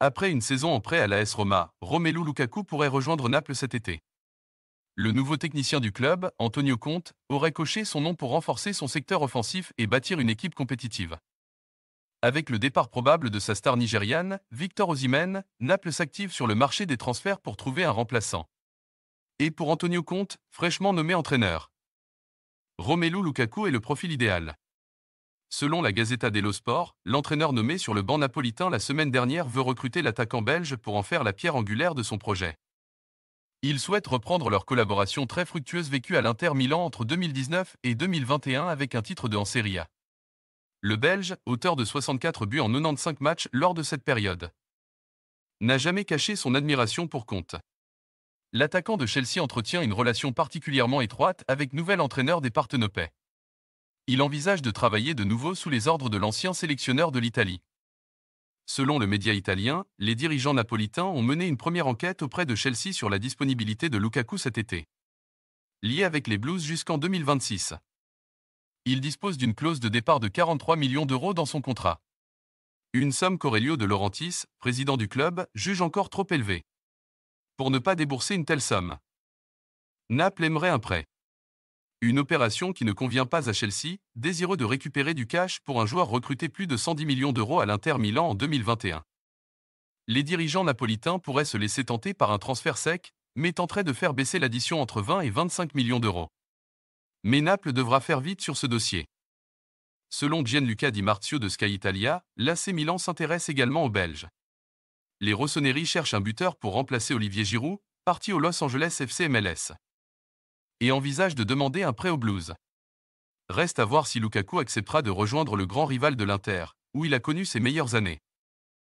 Après une saison en prêt à l'AS Roma, Romelu Lukaku pourrait rejoindre Naples cet été. Le nouveau technicien du club, Antonio Conte, aurait coché son nom pour renforcer son secteur offensif et bâtir une équipe compétitive. Avec le départ probable de sa star nigériane, Victor Osimhen, Naples s'active sur le marché des transferts pour trouver un remplaçant. Et pour Antonio Conte, fraîchement nommé entraîneur. Romelu Lukaku est le profil idéal. Selon la Gazeta dello Sport, l'entraîneur nommé sur le banc napolitain la semaine dernière veut recruter l'attaquant belge pour en faire la pierre angulaire de son projet. Il souhaite reprendre leur collaboration très fructueuse vécue à l'Inter Milan entre 2019 et 2021 avec un titre de en Serie A. Le Belge, auteur de 64 buts en 95 matchs lors de cette période, n'a jamais caché son admiration pour compte. L'attaquant de Chelsea entretient une relation particulièrement étroite avec nouvel entraîneur des Partenopais il envisage de travailler de nouveau sous les ordres de l'ancien sélectionneur de l'Italie. Selon le média italien, les dirigeants napolitains ont mené une première enquête auprès de Chelsea sur la disponibilité de Lukaku cet été. Lié avec les Blues jusqu'en 2026. Il dispose d'une clause de départ de 43 millions d'euros dans son contrat. Une somme qu'Aurelio de Laurentis, président du club, juge encore trop élevée. Pour ne pas débourser une telle somme. Naples aimerait un prêt. Une opération qui ne convient pas à Chelsea, désireux de récupérer du cash pour un joueur recruté plus de 110 millions d'euros à l'Inter Milan en 2021. Les dirigeants napolitains pourraient se laisser tenter par un transfert sec, mais tenteraient de faire baisser l'addition entre 20 et 25 millions d'euros. Mais Naples devra faire vite sur ce dossier. Selon Gianluca Di Marzio de Sky Italia, l'AC Milan s'intéresse également aux Belges. Les Rossoneri cherchent un buteur pour remplacer Olivier Giroud, parti au Los Angeles FC MLS et envisage de demander un prêt au Blues. Reste à voir si Lukaku acceptera de rejoindre le grand rival de l'Inter, où il a connu ses meilleures années.